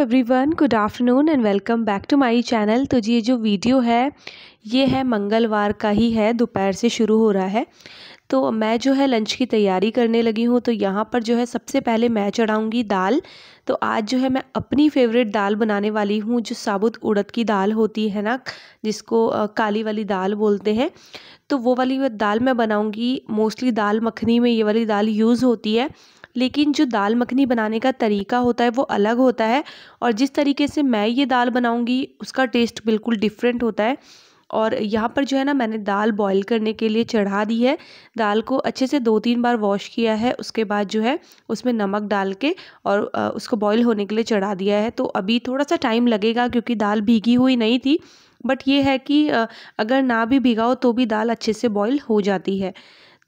Everyone good afternoon and welcome back to my channel तो जी ये जो वीडियो है ये है मंगलवार का ही है दोपहर से शुरू हो रहा है तो मैं जो है लंच की तैयारी करने लगी हूँ तो यहाँ पर जो है सबसे पहले मैं चढ़ाऊँगी दाल तो आज जो है मैं अपनी फेवरेट दाल बनाने वाली हूँ जो साबुत उड़द की दाल होती है ना जिसको काली वाली दाल बोलते हैं तो वो वाली दाल मैं बनाऊँगी मोस्टली दाल मखनी में ये वाली दाल यूज़ होती है लेकिन जो दाल मखनी बनाने का तरीका होता है वो अलग होता है और जिस तरीके से मैं ये दाल बनाऊँगी उसका टेस्ट बिल्कुल डिफरेंट होता है और यहाँ पर जो है ना मैंने दाल बॉईल करने के लिए चढ़ा दी है दाल को अच्छे से दो तीन बार वॉश किया है उसके बाद जो है उसमें नमक डाल के और उसको बॉईल होने के लिए चढ़ा दिया है तो अभी थोड़ा सा टाइम लगेगा क्योंकि दाल भीगी हुई नहीं थी बट ये है कि अगर ना भी भिगाओ तो भी दाल अच्छे से बॉयल हो जाती है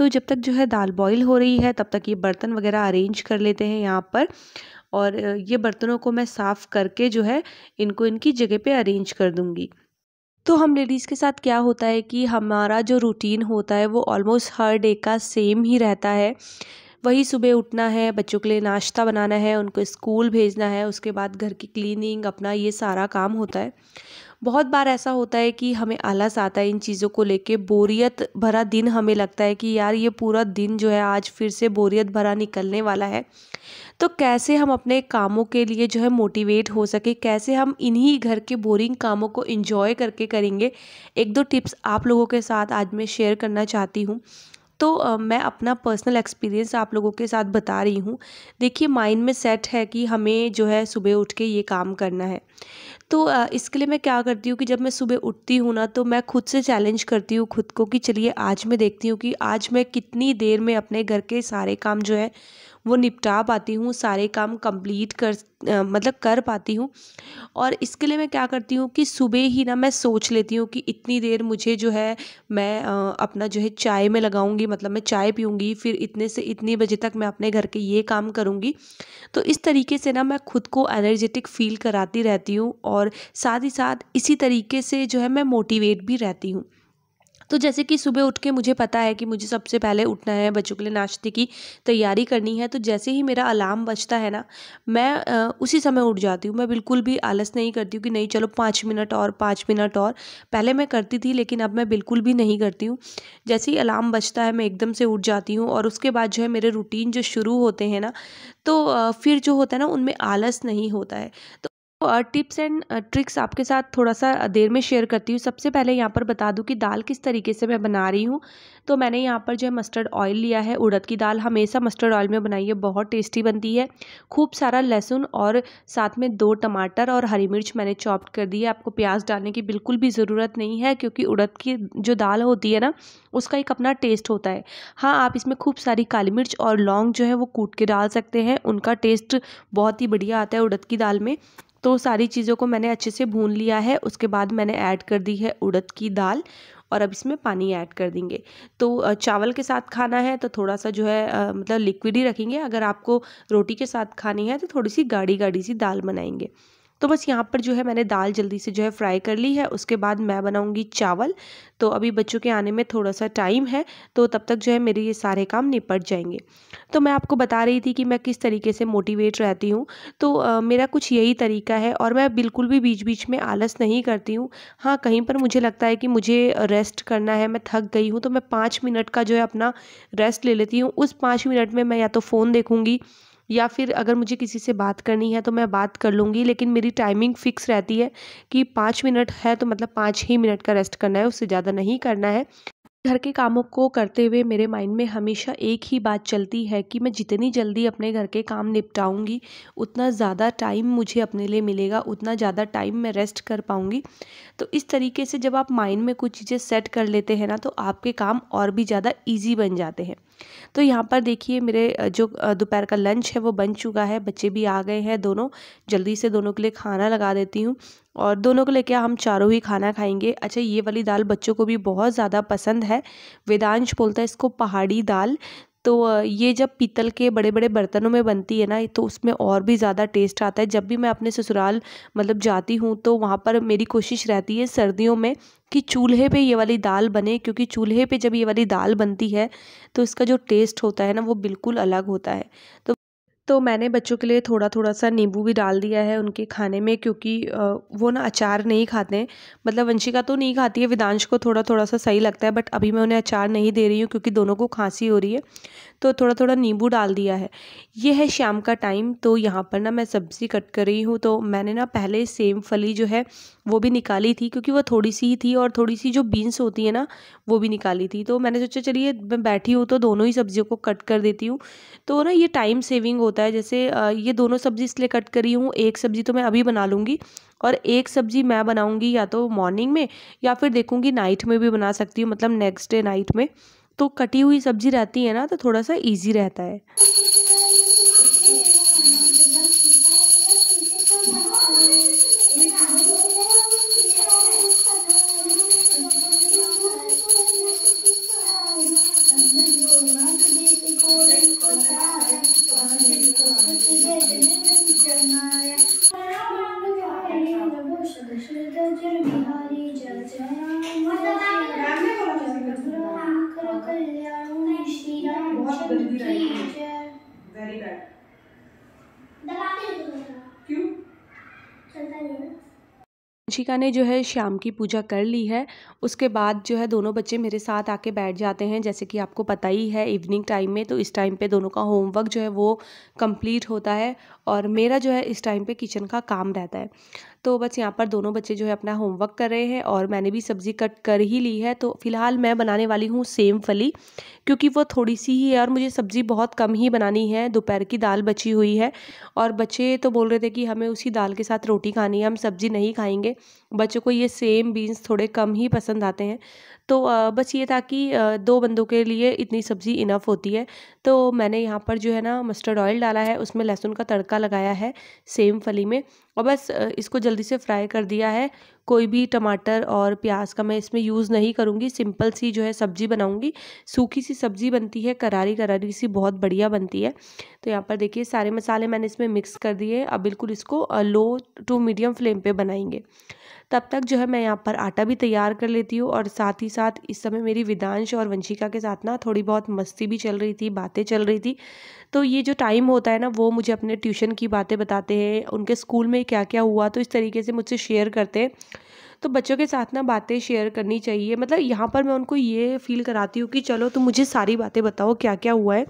तो जब तक जो है दाल बॉईल हो रही है तब तक ये बर्तन वगैरह अरेंज कर लेते हैं यहाँ पर और ये बर्तनों को मैं साफ़ करके जो है इनको इनकी जगह पे अरेंज कर दूँगी तो हम लेडीज़ के साथ क्या होता है कि हमारा जो रूटीन होता है वो ऑलमोस्ट हर डे का सेम ही रहता है वही सुबह उठना है बच्चों के लिए नाश्ता बनाना है उनको स्कूल भेजना है उसके बाद घर की क्लीनिंग अपना ये सारा काम होता है बहुत बार ऐसा होता है कि हमें आलस आता है इन चीज़ों को लेके बोरियत भरा दिन हमें लगता है कि यार ये पूरा दिन जो है आज फिर से बोरियत भरा निकलने वाला है तो कैसे हम अपने कामों के लिए जो है मोटिवेट हो सके कैसे हम इन्हीं घर के बोरिंग कामों को इन्जॉय करके करेंगे एक दो टिप्स आप लोगों के साथ आज मैं शेयर करना चाहती हूँ तो आ, मैं अपना पर्सनल एक्सपीरियंस आप लोगों के साथ बता रही हूँ देखिए माइंड में सेट है कि हमें जो है सुबह उठ के ये काम करना है तो आ, इसके लिए मैं क्या करती हूँ कि जब मैं सुबह उठती हूँ ना तो मैं खुद से चैलेंज करती हूँ खुद को कि चलिए आज मैं देखती हूँ कि आज मैं कितनी देर में अपने घर के सारे काम जो है वो निपटा पाती हूँ सारे काम कंप्लीट कर मतलब कर पाती हूँ और इसके लिए मैं क्या करती हूँ कि सुबह ही ना मैं सोच लेती हूँ कि इतनी देर मुझे जो है मैं अपना जो है चाय में लगाऊंगी मतलब मैं चाय पीऊँगी फिर इतने से इतने बजे तक मैं अपने घर के ये काम करूँगी तो इस तरीके से ना मैं खुद को एनर्जेटिक फील कराती रहती हूँ और साथ ही साथ इसी तरीके से जो है मैं मोटिवेट भी रहती हूँ तो जैसे कि सुबह उठ के मुझे पता है कि मुझे सबसे पहले उठना है बच्चों के लिए नाश्ते की तैयारी करनी है तो जैसे ही मेरा अलार्म बजता है ना मैं उसी समय उठ जाती हूँ मैं बिल्कुल भी आलस नहीं करती हूँ कि नहीं चलो पाँच मिनट और पाँच मिनट और पहले मैं करती थी लेकिन अब मैं बिल्कुल भी नहीं करती हूँ जैसे ही अलार्म बजता है मैं एकदम से उठ जाती हूँ और उसके बाद जो है मेरे रूटीन जो शुरू होते हैं ना तो फिर जो होता है ना उनमें आलस नहीं होता है तो टिप्स एंड ट्रिक्स आपके साथ थोड़ा सा देर में शेयर करती हूँ सबसे पहले यहाँ पर बता दूँ कि दाल किस तरीके से मैं बना रही हूँ तो मैंने यहाँ पर जो है मस्टर्ड ऑयल लिया है उड़द की दाल हमेशा मस्टर्ड ऑयल में बनाइए बहुत टेस्टी बनती है खूब सारा लहसुन और साथ में दो टमाटर और हरी मिर्च मैंने चॉप्ड कर दी है आपको प्याज डालने की बिल्कुल भी ज़रूरत नहीं है क्योंकि उड़द की जो दाल होती है ना उसका एक अपना टेस्ट होता है हाँ आप इसमें खूब सारी काली मिर्च और लौंग जो है वो कूट के डाल सकते हैं उनका टेस्ट बहुत ही बढ़िया आता है उड़द की दाल में तो सारी चीज़ों को मैंने अच्छे से भून लिया है उसके बाद मैंने ऐड कर दी है उड़द की दाल और अब इसमें पानी ऐड कर देंगे तो चावल के साथ खाना है तो थोड़ा सा जो है मतलब लिक्विड ही रखेंगे अगर आपको रोटी के साथ खानी है तो थोड़ी सी गाढ़ी गाढ़ी सी दाल बनाएंगे तो बस यहाँ पर जो है मैंने दाल जल्दी से जो है फ्राई कर ली है उसके बाद मैं बनाऊँगी चावल तो अभी बच्चों के आने में थोड़ा सा टाइम है तो तब तक जो है मेरे ये सारे काम निपट जाएंगे तो मैं आपको बता रही थी कि मैं किस तरीके से मोटिवेट रहती हूँ तो आ, मेरा कुछ यही तरीका है और मैं बिल्कुल भी बीच बीच में आलस नहीं करती हूँ हाँ कहीं पर मुझे लगता है कि मुझे रेस्ट करना है मैं थक गई हूँ तो मैं पाँच मिनट का जो है अपना रेस्ट ले लेती हूँ उस पाँच मिनट में मैं या तो फ़ोन देखूँगी या फिर अगर मुझे किसी से बात करनी है तो मैं बात कर लूँगी लेकिन मेरी टाइमिंग फिक्स रहती है कि पाँच मिनट है तो मतलब पाँच ही मिनट का रेस्ट करना है उससे ज़्यादा नहीं करना है घर के कामों को करते हुए मेरे माइंड में हमेशा एक ही बात चलती है कि मैं जितनी जल्दी अपने घर के काम निपटाऊंगी उतना ज़्यादा टाइम मुझे अपने लिए मिलेगा उतना ज़्यादा टाइम मैं रेस्ट कर पाऊंगी तो इस तरीके से जब आप माइंड में कुछ चीज़ें सेट कर लेते हैं ना तो आपके काम और भी ज़्यादा ईजी बन जाते हैं तो यहाँ पर देखिए मेरे जो दोपहर का लंच है वो बन चुका है बच्चे भी आ गए हैं दोनों जल्दी से दोनों के लिए खाना लगा देती हूँ और दोनों को लेकर हम चारों ही खाना खाएंगे अच्छा ये वाली दाल बच्चों को भी बहुत ज़्यादा पसंद है वेदांश बोलता है इसको पहाड़ी दाल तो ये जब पीतल के बड़े बड़े बर्तनों में बनती है ना तो उसमें और भी ज़्यादा टेस्ट आता है जब भी मैं अपने ससुराल मतलब जाती हूँ तो वहाँ पर मेरी कोशिश रहती है सर्दियों में कि चूल्हे पे ये वाली दाल बने क्योंकि चूल्हे पे जब ये वाली दाल बनती है तो इसका जो टेस्ट होता है ना वो बिल्कुल अलग होता है तो तो मैंने बच्चों के लिए थोड़ा थोड़ा सा नींबू भी डाल दिया है उनके खाने में क्योंकि वो ना अचार नहीं खाते हैं मतलब वंशिका तो नहीं खाती है विदांश को थोड़ा थोड़ा सा सही लगता है बट अभी मैं उन्हें अचार नहीं दे रही हूँ क्योंकि दोनों को खांसी हो रही है तो थोड़ा थोड़ा नींबू डाल दिया है ये है शाम का टाइम तो यहाँ पर ना मैं सब्ज़ी कट कर रही हूँ तो मैंने ना पहले सेम फली जो है वो भी निकाली थी क्योंकि वो थोड़ी सी ही थी और थोड़ी सी जो बीन्स होती है ना वो भी निकाली थी तो मैंने सोचा चलिए मैं बैठी हूँ तो दोनों ही सब्जियों को कट कर देती हूँ तो ना ये टाइम सेविंग होता है होता है जैसे ये दोनों सब्ज़ी इसलिए कट करी हूँ एक सब्ज़ी तो मैं अभी बना लूँगी और एक सब्ज़ी मैं बनाऊँगी या तो मॉर्निंग में या फिर देखूँगी नाइट में भी बना सकती हूँ मतलब नेक्स्ट डे नाइट में तो कटी हुई सब्ज़ी रहती है ना तो थोड़ा सा ईजी रहता है वंशिका ने जो है शाम की पूजा कर ली है उसके बाद जो है दोनों बच्चे मेरे साथ आके बैठ जाते हैं जैसे कि आपको पता ही है इवनिंग टाइम में तो इस टाइम पे दोनों का होमवर्क जो है वो कंप्लीट होता है और मेरा जो है इस टाइम पे किचन का काम रहता है तो बस यहाँ पर दोनों बच्चे जो है अपना होमवर्क कर रहे हैं और मैंने भी सब्ज़ी कट कर ही ली है तो फ़िलहाल मैं बनाने वाली हूँ सेम फली क्योंकि वो थोड़ी सी ही है और मुझे सब्ज़ी बहुत कम ही बनानी है दोपहर की दाल बची हुई है और बच्चे तो बोल रहे थे कि हमें उसी दाल के साथ रोटी खानी है हम सब्ज़ी नहीं खाएंगे बच्चों को ये सेम बीन्स थोड़े कम ही पसंद आते हैं तो बस ये था कि दो बंदों के लिए इतनी सब्ज़ी इनफ होती है तो मैंने यहाँ पर जो है ना मस्टर्ड ऑयल डाला है उसमें लहसुन का तड़का लगाया है सेम फली में और बस इसको जल्दी से फ्राई कर दिया है कोई भी टमाटर और प्याज का मैं इसमें यूज़ नहीं करूँगी सिंपल सी जो है सब्ज़ी बनाऊँगी सूखी सी सब्ज़ी बनती है करारी करारी सी बहुत बढ़िया बनती है तो यहाँ पर देखिए सारे मसाले मैंने इसमें मिक्स कर दिए अब बिल्कुल इसको लो टू मीडियम फ्लेम पर बनाएंगे तब तक जो है मैं यहाँ पर आटा भी तैयार कर लेती हूँ और साथ ही साथ इस समय मेरी विदांश और वंशिका के साथ ना थोड़ी बहुत मस्ती भी चल रही थी बातें चल रही थी तो ये जो टाइम होता है ना वो मुझे अपने ट्यूशन की बातें बताते हैं उनके स्कूल में क्या क्या हुआ तो इस तरीके से मुझसे शेयर करते हैं तो बच्चों के साथ ना बातें शेयर करनी चाहिए मतलब यहाँ पर मैं उनको ये फील कराती हूँ कि चलो तुम मुझे सारी बातें बताओ क्या क्या हुआ है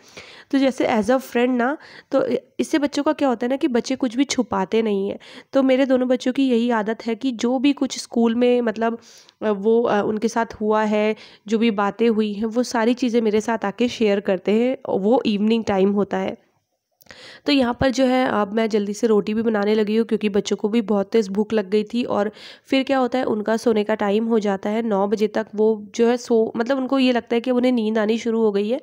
तो जैसे एज अ फ्रेंड ना तो इससे बच्चों का क्या होता है ना कि बच्चे कुछ भी छुपाते नहीं हैं तो मेरे दोनों बच्चों की यही आदत है कि जो भी कुछ स्कूल में मतलब वो उनके साथ हुआ है जो भी बातें हुई हैं वो सारी चीज़ें मेरे साथ आके शेयर करते हैं वो इवनिंग टाइम होता है तो यहाँ पर जो है अब मैं जल्दी से रोटी भी बनाने लगी हूँ क्योंकि बच्चों को भी बहुत तेज़ भूख लग गई थी और फिर क्या होता है उनका सोने का टाइम हो जाता है नौ बजे तक वो जो है सो मतलब उनको ये लगता है कि उन्हें नींद आनी शुरू हो गई है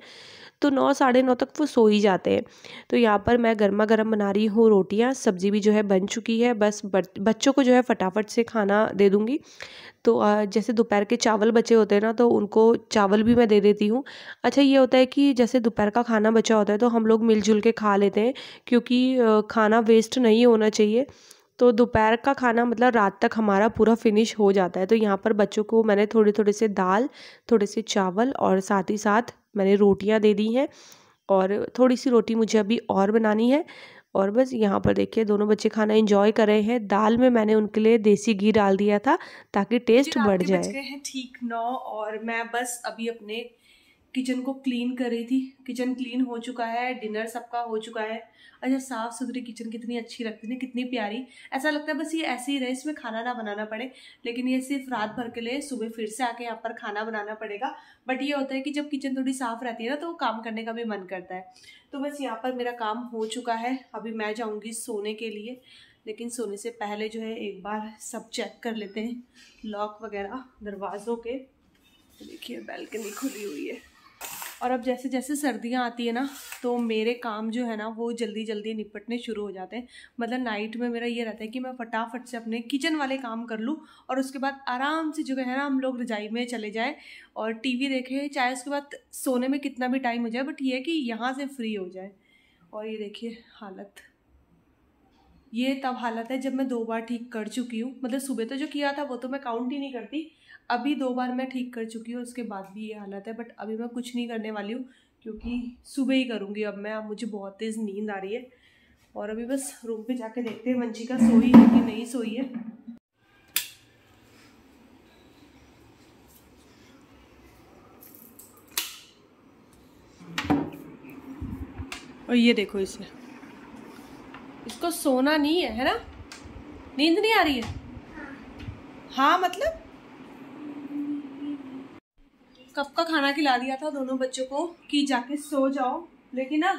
तो नौ साढ़े नौ तक वो सो ही जाते हैं तो यहाँ पर मैं गर्मा गर्म बना रही हूँ रोटियाँ सब्ज़ी भी जो है बन चुकी है बस बच्चों को जो है फटाफट से खाना दे दूँगी तो जैसे दोपहर के चावल बचे होते हैं ना तो उनको चावल भी मैं दे देती हूँ अच्छा ये होता है कि जैसे दोपहर का खाना बचा होता है तो हम लोग मिलजुल के खा लेते हैं क्योंकि खाना वेस्ट नहीं होना चाहिए तो दोपहर का खाना मतलब रात तक हमारा पूरा फिनिश हो जाता है तो यहाँ पर बच्चों को मैंने थोड़े थोड़े से दाल थोड़े से चावल और साथ ही साथ मैंने रोटियां दे दी हैं और थोड़ी सी रोटी मुझे अभी और बनानी है और बस यहाँ पर देखिए दोनों बच्चे खाना इंजॉय कर रहे हैं दाल में मैंने उनके लिए देसी घी डाल दिया था ताकि टेस्ट बढ़ जाए ठीक नौ और मैं बस अभी अपने किचन को क्लीन कर रही थी किचन क्लीन हो चुका है डिनर सबका हो चुका है अच्छा साफ़ सुथरी किचन कितनी अच्छी लगती है कितनी प्यारी ऐसा लगता है बस ये ऐसे ही रहे इसमें खाना ना बनाना पड़े लेकिन ये सिर्फ रात भर के लिए सुबह फिर से आके यहाँ पर खाना बनाना पड़ेगा बट ये होता है कि जब किचन थोड़ी साफ़ रहती है ना तो काम करने का भी मन करता है तो बस यहाँ पर मेरा काम हो चुका है अभी मैं जाऊँगी सोने के लिए लेकिन सोने से पहले जो है एक बार सब चेक कर लेते हैं लॉक वगैरह दरवाज़ों के देखिए बैल्कनी खुली हुई है और अब जैसे जैसे सर्दियाँ आती है ना तो मेरे काम जो है ना वो जल्दी जल्दी निपटने शुरू हो जाते हैं मतलब नाइट में मेरा ये रहता है कि मैं फटाफट से अपने किचन वाले काम कर लूँ और उसके बाद आराम से जो है ना हम लोग रजाई में चले जाएँ और टीवी देखें चाहे उसके बाद सोने में कितना भी टाइम हो जाए बट ये है कि यहाँ से फ्री हो जाए और ये देखिए हालत ये तब हालत है जब मैं दो बार ठीक कर चुकी हूँ मतलब सुबह तो जो किया था वो तो मैं काउंट ही नहीं करती अभी दो बार मैं ठीक कर चुकी हूँ उसके बाद भी ये हालत है बट अभी मैं कुछ नहीं करने वाली हूँ क्योंकि सुबह ही करूँगी अब मैं अब मुझे बहुत तेज़ नींद आ रही है और अभी बस रूम पे जाके देखते हैं का सोई है कि नहीं सोई है और ये देखो इसे इसको सोना नहीं है है ना नींद नहीं आ रही है हाँ, हाँ मतलब कब का खाना खिला दिया था दोनों बच्चों को कि जाके सो जाओ लेकिन ना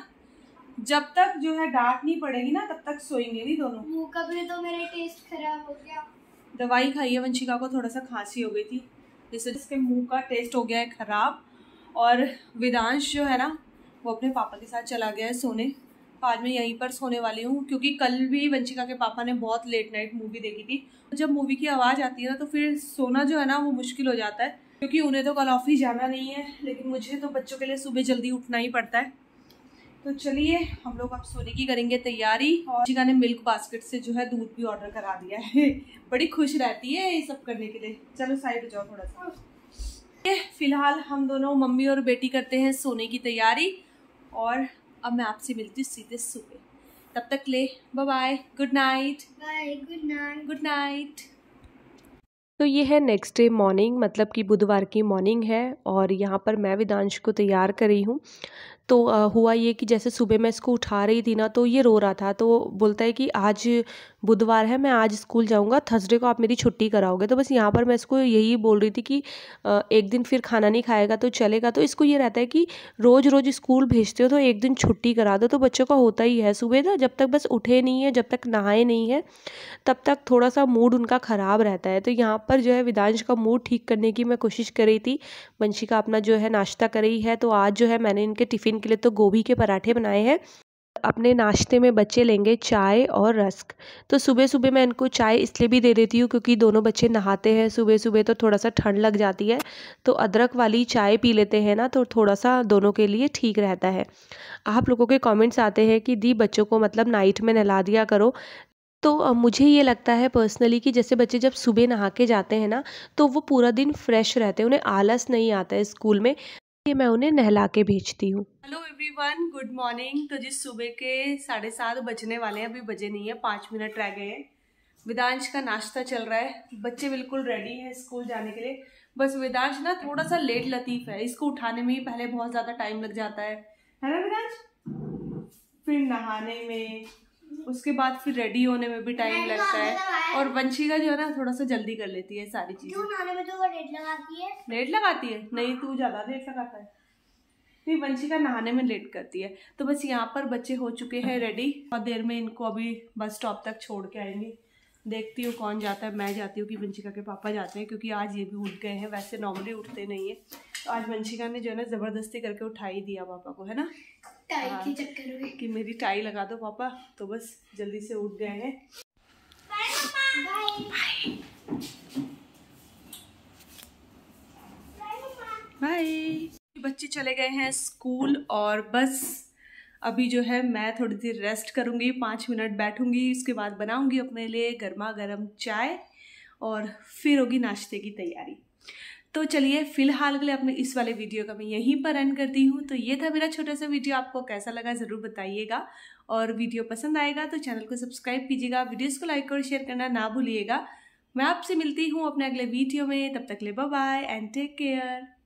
जब तक जो है डांट नहीं पड़ेगी ना तब तक सोएंगे नहीं दोनों मुंह का तो मेरा टेस्ट खराब हो गया दवाई खाई है वंशिका को थोड़ा सा खांसी हो गई थी जिससे जिसके मुंह का टेस्ट हो गया है ख़राब और विदांश जो है ना वो अपने पापा के साथ चला गया है सोने आज मैं यहीं पर सोने वाली हूँ क्योंकि कल भी वंशिका के पापा ने बहुत लेट नाइट मूवी देखी थी जब मूवी की आवाज़ आती है ना तो फिर सोना जो है ना वो मुश्किल हो जाता है क्योंकि उन्हें तो कल ऑफिस जाना नहीं है लेकिन मुझे तो बच्चों के लिए सुबह जल्दी उठना ही पड़ता है तो चलिए हम लोग अब सोने की करेंगे तैयारी और वंशिका ने मिल्क बास्केट से जो है दूध भी ऑर्डर करा दिया है बड़ी खुश रहती है ये सब करने के लिए चलो साइड हो जाओ थोड़ा सा फिलहाल हम दोनों मम्मी और बेटी करते हैं सोने की तैयारी और अब मैं आपसे मिलती हूँ सीधे सुबह तब तक ले bye good night bye good night good night तो ये है नेक्स्ट डे मॉर्निंग मतलब कि बुधवार की मॉर्निंग है और यहाँ पर मैं विदांश को तैयार कर रही हूँ तो आ, हुआ ये कि जैसे सुबह मैं इसको उठा रही थी ना तो ये रो रहा था तो बोलता है कि आज बुधवार है मैं आज स्कूल जाऊँगा थर्सडे को आप मेरी छुट्टी कराओगे तो बस यहाँ पर मैं इसको यही बोल रही थी कि आ, एक दिन फिर खाना नहीं खाएगा तो चलेगा तो इसको ये रहता है कि रोज़ रोज़ स्कूल भेजते हो तो एक दिन छुट्टी करा दो तो बच्चों का होता ही है सुबह ना तो, जब तक बस उठे नहीं है जब तक नहाए नहीं है तब तक थोड़ा सा मूड उनका ख़राब रहता है तो यहाँ पर जो है विदांश का मूड ठीक करने की मैं कोशिश कर रही थी वंशिका अपना जो है नाश्ता कर रही है तो आज जो है मैंने इनके टिफ़िन के लिए तो गोभी के पराठे बनाए हैं अपने नाश्ते में बच्चे लेंगे चाय और रस्क तो सुबह सुबह मैं इनको चाय इसलिए भी दे देती हूँ क्योंकि दोनों बच्चे नहाते हैं सुबह सुबह तो थोड़ा सा ठंड लग जाती है तो अदरक वाली चाय पी लेते हैं ना तो थोड़ा सा दोनों के लिए ठीक रहता है आप लोगों के कमेंट्स आते हैं कि दी बच्चों को मतलब नाइट में नहला दिया करो तो मुझे ये लगता है पर्सनली कि जैसे बच्चे जब सुबह नहा के जाते हैं ना तो वो पूरा दिन फ्रेश रहते हैं उन्हें आलस नहीं आता है स्कूल में ये मैं उन्हें नहला के भेजती हूँ हेलो एवरीवन गुड मॉर्निंग तो जिस सुबह के साढ़े सात बजने वाले हैं अभी बजे नहीं है पाँच मिनट रह गए हैं वेदांश का नाश्ता चल रहा है बच्चे बिल्कुल रेडी है स्कूल जाने के लिए बस वेदांश ना थोड़ा सा लेट लतीफ़ है इसको उठाने में ही पहले बहुत ज़्यादा टाइम लग जाता है ना वेदांश फिर नहाने में उसके बाद फिर रेडी होने में भी टाइम लगता है और वंशिका जो है ना थोड़ा सा जल्दी कर लेती है सारी चीजें तो लेट लगाती है लेट लगाती है नहीं तू ज्यादा देर लगाता है नहीं वंशिका नहाने में लेट करती है तो बस यहाँ पर बच्चे हो चुके हैं रेडी और देर में इनको अभी बस स्टॉप तक छोड़ के आएंगे देखती हूँ कौन जाता है मैं जाती हूँ कि वंशिका के पापा जाते हैं क्योंकि आज ये भी उठ गए हैं वैसे नॉर्मली उठते नहीं है तो आज वंशिका ने जो है ना ज़बरदस्ती करके उठा ही दिया पापा को है ना टाई हाँ। के चक्कर में कि मेरी टाई लगा दो पापा तो बस जल्दी से उठ गए हैं बाय बच्चे चले गए हैं स्कूल और बस अभी जो है मैं थोड़ी देर रेस्ट करूंगी पाँच मिनट बैठूंगी उसके बाद बनाऊंगी अपने लिए गर्मा गर्म चाय और फिर होगी नाश्ते की तैयारी तो चलिए फिलहाल के लिए अपने इस वाले वीडियो का मैं यहीं पर एंड करती हूँ तो ये था मेरा छोटा सा वीडियो आपको कैसा लगा ज़रूर बताइएगा और वीडियो पसंद आएगा तो चैनल को सब्सक्राइब कीजिएगा वीडियोज़ को लाइक और शेयर करना ना भूलिएगा मैं आपसे मिलती हूँ अपने अगले वीडियो में तब तक ले बाय एंड टेक केयर